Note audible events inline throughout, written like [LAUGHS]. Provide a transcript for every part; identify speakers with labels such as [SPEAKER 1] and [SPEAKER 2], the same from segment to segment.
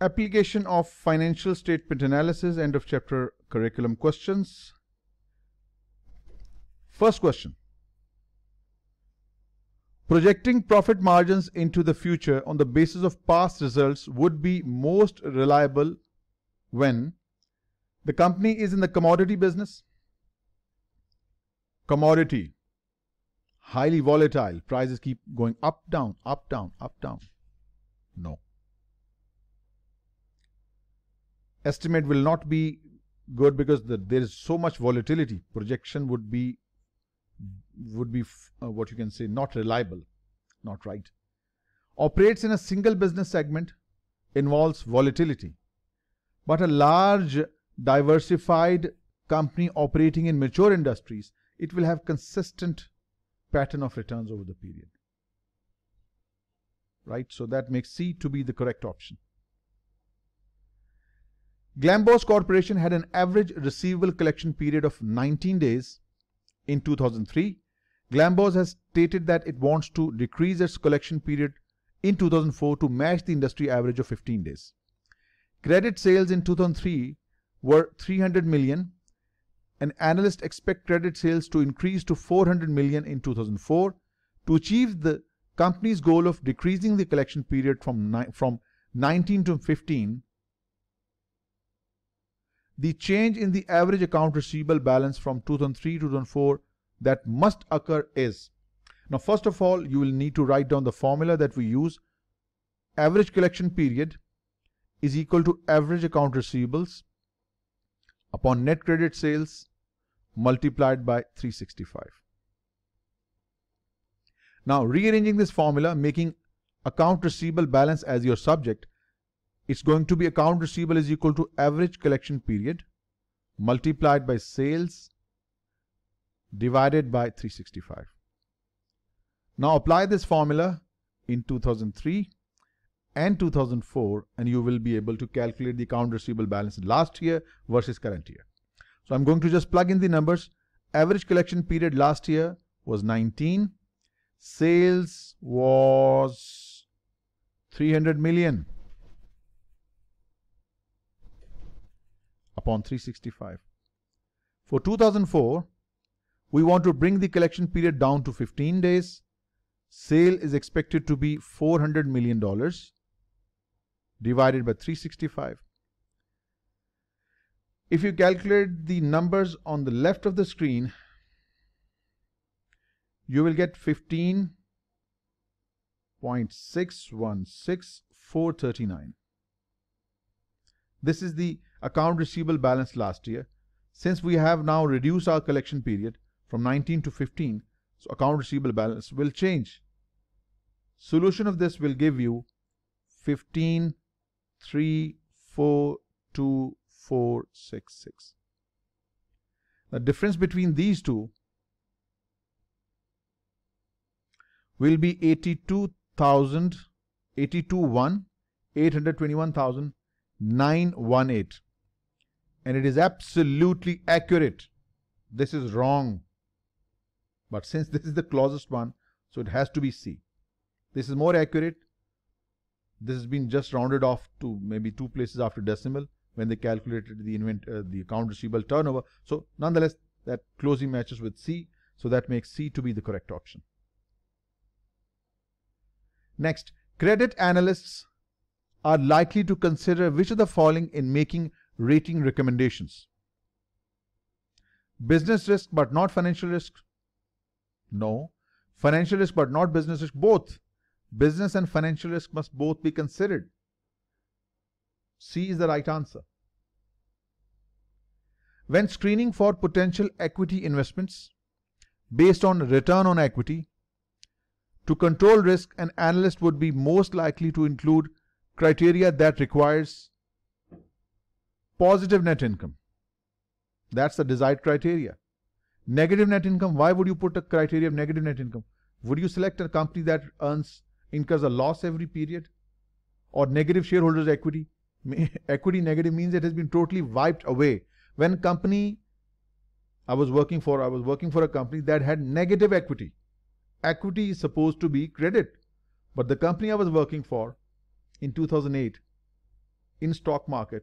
[SPEAKER 1] Application of financial statement analysis, end of chapter curriculum questions. First question. Projecting profit margins into the future on the basis of past results would be most reliable when the company is in the commodity business. Commodity, highly volatile, prices keep going up, down, up, down, up, down. No. estimate will not be good because the, there is so much volatility. Projection would be would be uh, what you can say not reliable, not right. Operates in a single business segment, involves volatility. But a large diversified company operating in mature industries, it will have consistent pattern of returns over the period. Right, so that makes C to be the correct option. Glambos Corporation had an average receivable collection period of 19 days in 2003. Glambos has stated that it wants to decrease its collection period in 2004 to match the industry average of 15 days. Credit sales in 2003 were 300 million and analysts expect credit sales to increase to 400 million in 2004 to achieve the company's goal of decreasing the collection period from, from 19 to 15 the change in the average account receivable balance from 2003 to 2004 that must occur is now first of all you will need to write down the formula that we use average collection period is equal to average account receivables upon net credit sales multiplied by 365 now rearranging this formula making account receivable balance as your subject it's going to be account receivable is equal to average collection period multiplied by sales divided by 365. Now apply this formula in 2003 and 2004 and you will be able to calculate the account receivable balance last year versus current year. So I'm going to just plug in the numbers. Average collection period last year was 19. Sales was 300 million. upon 365. For 2004, we want to bring the collection period down to 15 days. Sale is expected to be $400 million divided by 365. If you calculate the numbers on the left of the screen, you will get 15.616439. This is the account receivable balance last year. Since we have now reduced our collection period from 19 to 15, so account receivable balance will change. Solution of this will give you 15, 3, 4, 2, 4, 6, 6. The difference between these two will be 82,000, 82,1, 821,918 and it is absolutely accurate. This is wrong. But since this is the closest one, so it has to be C. This is more accurate. This has been just rounded off to maybe two places after decimal when they calculated the invent uh, the account receivable turnover. So nonetheless, that closing matches with C. So that makes C to be the correct option. Next, credit analysts are likely to consider which of the following in making rating recommendations. Business risk but not financial risk? No. Financial risk but not business risk? Both. Business and financial risk must both be considered. C is the right answer. When screening for potential equity investments based on return on equity, to control risk, an analyst would be most likely to include criteria that requires positive net income. That's the desired criteria. Negative net income, why would you put a criteria of negative net income? Would you select a company that earns incurs a loss every period? Or negative shareholders equity? [LAUGHS] equity negative means it has been totally wiped away. When company I was working for, I was working for a company that had negative equity. Equity is supposed to be credit. But the company I was working for in 2008 in stock market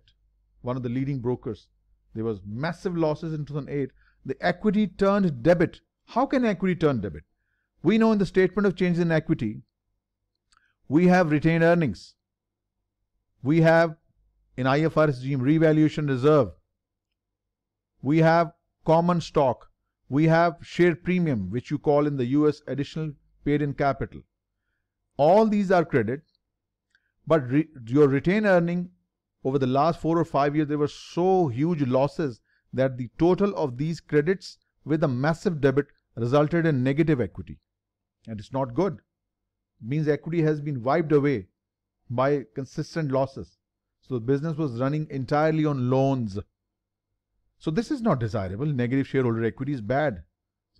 [SPEAKER 1] one of the leading brokers. There was massive losses in 2008. The equity turned debit. How can equity turn debit? We know in the statement of changes in equity, we have retained earnings. We have in IFRS regime revaluation reserve. We have common stock. We have share premium, which you call in the US additional paid in capital. All these are credit, but re your retained earning over the last four or five years, there were so huge losses that the total of these credits with a massive debit resulted in negative equity. And it's not good. It means equity has been wiped away by consistent losses. So the business was running entirely on loans. So this is not desirable. Negative shareholder equity is bad.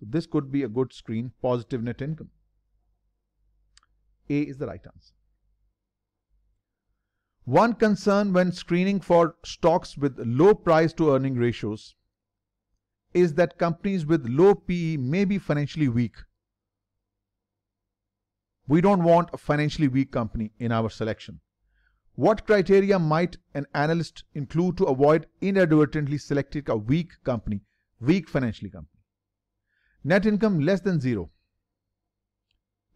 [SPEAKER 1] So this could be a good screen, positive net income. A is the right answer. One concern when screening for stocks with low price to earning ratios is that companies with low PE may be financially weak. We don't want a financially weak company in our selection. What criteria might an analyst include to avoid inadvertently selecting a weak company, weak financially company? Net income less than zero.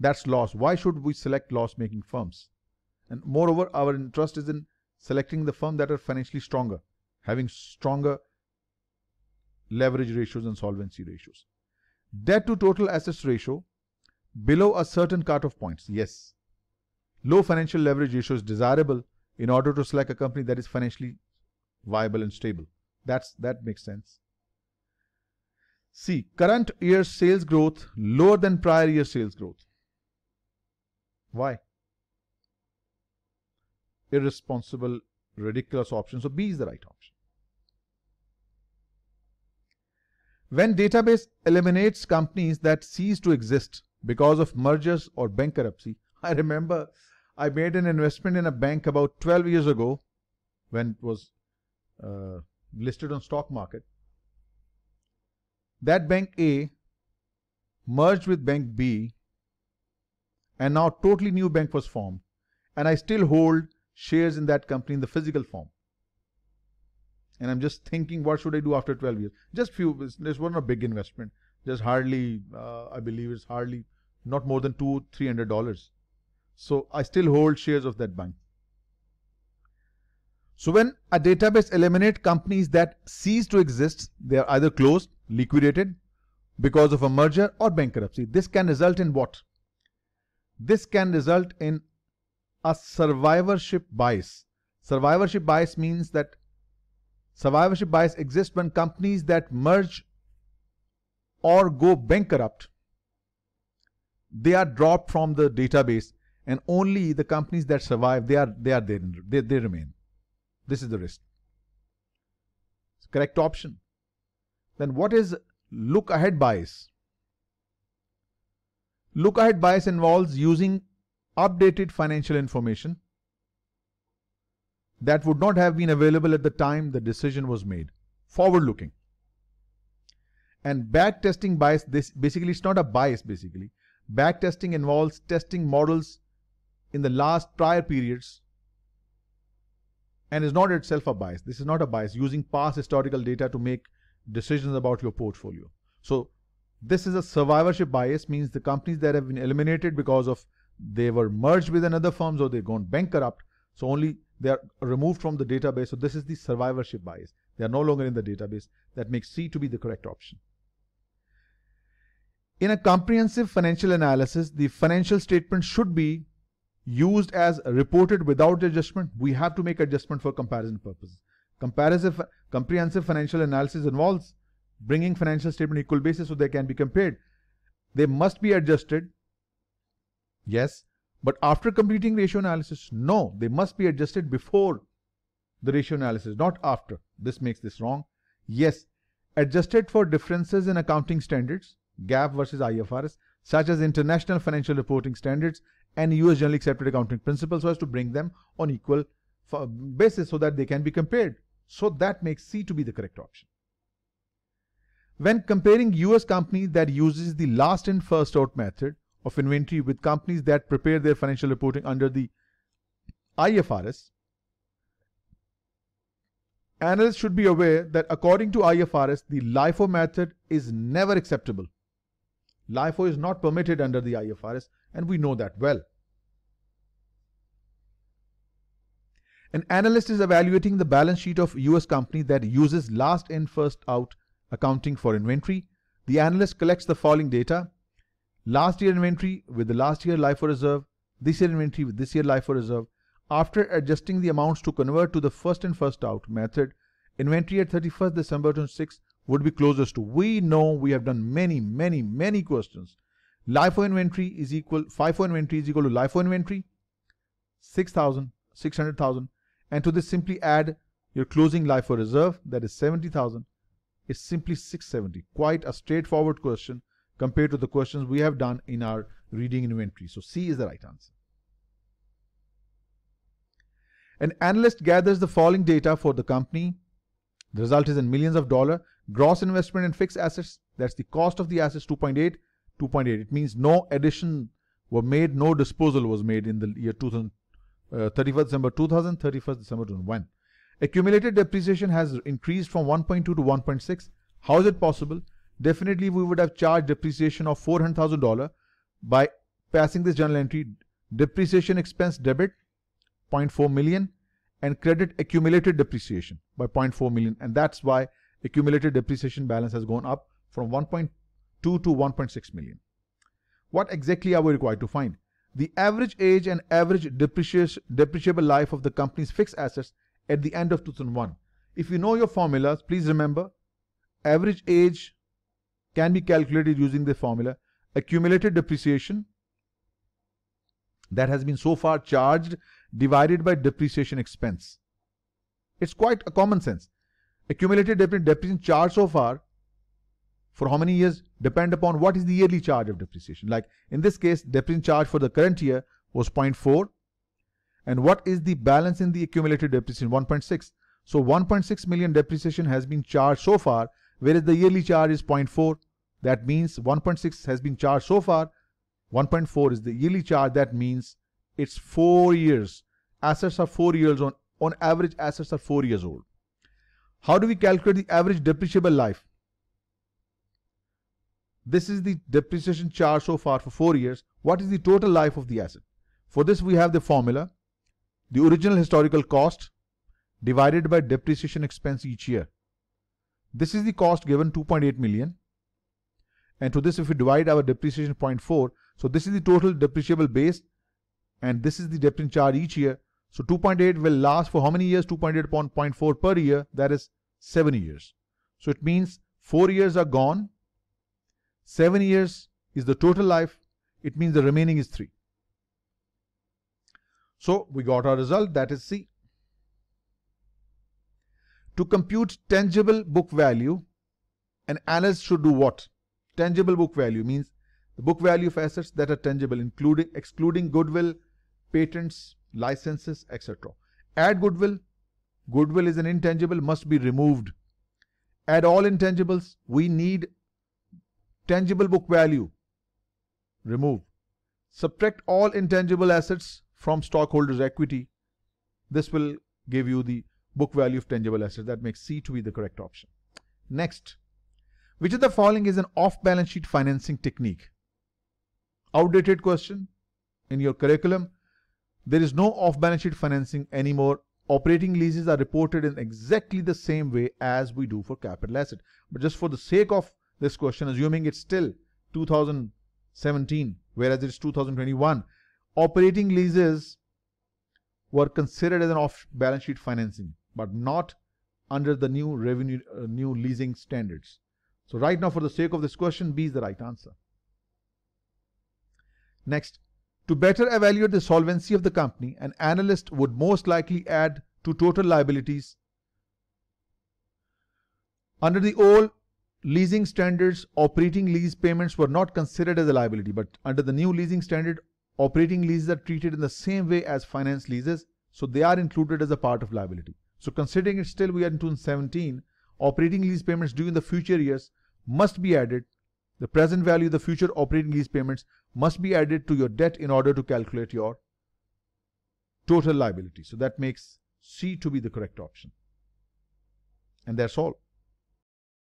[SPEAKER 1] That's loss. Why should we select loss making firms? And moreover, our interest is in selecting the firm that are financially stronger, having stronger leverage ratios and solvency ratios. Debt to total assets ratio below a certain cutoff points. Yes, low financial leverage ratio is desirable in order to select a company that is financially viable and stable. That's that makes sense. See Current year sales growth lower than prior year sales growth. Why? irresponsible, ridiculous option. So B is the right option. When database eliminates companies that cease to exist because of mergers or bankruptcy, [LAUGHS] I remember I made an investment in a bank about 12 years ago when it was uh, listed on stock market. That bank A merged with bank B and now totally new bank was formed and I still hold shares in that company in the physical form. And I'm just thinking, what should I do after 12 years? Just few, this wasn't a big investment. Just hardly, uh, I believe it's hardly, not more than two, three hundred dollars. So I still hold shares of that bank. So when a database eliminates companies that cease to exist, they are either closed, liquidated because of a merger or bankruptcy. This can result in what? This can result in a survivorship bias. Survivorship bias means that survivorship bias exists when companies that merge or go bankrupt, they are dropped from the database and only the companies that survive, they are, they are there, they, they remain. This is the risk. correct option. Then what is look ahead bias? Look ahead bias involves using updated financial information that would not have been available at the time the decision was made. Forward looking. And back testing bias, this basically it's not a bias basically. Back testing involves testing models in the last prior periods and is not itself a bias. This is not a bias using past historical data to make decisions about your portfolio. So this is a survivorship bias means the companies that have been eliminated because of they were merged with another firms or they've gone bankrupt. So only they are removed from the database. So this is the survivorship bias. They are no longer in the database. That makes C to be the correct option. In a comprehensive financial analysis, the financial statement should be used as reported without adjustment. We have to make adjustment for comparison purposes. Comparative, comprehensive financial analysis involves bringing financial statement equal basis so they can be compared. They must be adjusted Yes. But after completing ratio analysis? No. They must be adjusted before the ratio analysis, not after. This makes this wrong. Yes. Adjusted for differences in accounting standards, GAAP versus IFRS, such as international financial reporting standards and US generally accepted accounting principles so as to bring them on equal uh, basis so that they can be compared. So that makes C to be the correct option. When comparing US companies that uses the last in first out method of inventory with companies that prepare their financial reporting under the IFRS. Analysts should be aware that according to IFRS, the LIFO method is never acceptable. LIFO is not permitted under the IFRS and we know that well. An analyst is evaluating the balance sheet of a US company that uses last in first out accounting for inventory. The analyst collects the following data last year inventory with the last year LIFO reserve, this year inventory with this year LIFO reserve. After adjusting the amounts to convert to the first in first out method, inventory at 31st December 26 would be closest to. We know we have done many, many, many questions. LIFO inventory is equal, FIFO inventory is equal to LIFO inventory, 6,000, 600,000. And to this simply add your closing LIFO reserve, that is 70,000, is simply 670. Quite a straightforward question compared to the questions we have done in our reading inventory. So C is the right answer. An analyst gathers the following data for the company. The result is in millions of dollar. Gross investment in fixed assets, that's the cost of the assets 2.8, 2.8. It means no addition were made, no disposal was made in the year 2000, uh, 31st December 2000, 31st December 2001. Accumulated depreciation has increased from 1.2 to 1.6. How is it possible? definitely we would have charged depreciation of $400,000 by passing this journal entry depreciation expense debit 0.4 million and credit accumulated depreciation by 0.4 million and that's why accumulated depreciation balance has gone up from 1.2 to 1.6 million. What exactly are we required to find? The average age and average depreciable life of the company's fixed assets at the end of 2001. If you know your formulas, please remember average age can be calculated using the formula accumulated depreciation that has been so far charged divided by depreciation expense. It's quite a common sense. Accumulated depreciation charge so far for how many years depend upon what is the yearly charge of depreciation. Like in this case, depreciation charge for the current year was 0.4 and what is the balance in the accumulated depreciation 1.6. So 1.6 million depreciation has been charged so far whereas the yearly charge is 0.4. That means 1.6 has been charged so far. 1.4 is the yearly charge. That means it's four years. Assets are four years on, on average assets are four years old. How do we calculate the average depreciable life? This is the depreciation charge so far for four years. What is the total life of the asset? For this we have the formula. The original historical cost divided by depreciation expense each year. This is the cost given 2.8 million. And to this, if we divide our depreciation 0.4, so this is the total depreciable base and this is the depreciation charge each year. So 2.8 will last for how many years? 2.8 upon 0.4 per year, that is 7 years. So it means 4 years are gone, 7 years is the total life, it means the remaining is 3. So we got our result that is C. To compute tangible book value, an analyst should do what? Tangible book value means the book value of assets that are tangible, including excluding goodwill, patents, licenses, etc. Add goodwill. Goodwill is an intangible, must be removed. Add all intangibles. We need tangible book value. Remove. Subtract all intangible assets from stockholders' equity. This will give you the book value of tangible assets. That makes C to be the correct option. Next, which of the following is an off-balance sheet financing technique? Outdated question in your curriculum. There is no off-balance sheet financing anymore. Operating leases are reported in exactly the same way as we do for capital asset. But just for the sake of this question, assuming it's still 2017, whereas it's 2021, operating leases were considered as an off-balance sheet financing but not under the new revenue, uh, new leasing standards. So right now, for the sake of this question, B is the right answer. Next, to better evaluate the solvency of the company, an analyst would most likely add to total liabilities under the old leasing standards, operating lease payments were not considered as a liability, but under the new leasing standard, operating leases are treated in the same way as finance leases, so they are included as a part of liability. So considering it still we are in 2017, operating lease payments due in the future years must be added. The present value of the future operating lease payments must be added to your debt in order to calculate your total liability. So that makes C to be the correct option. And that's all.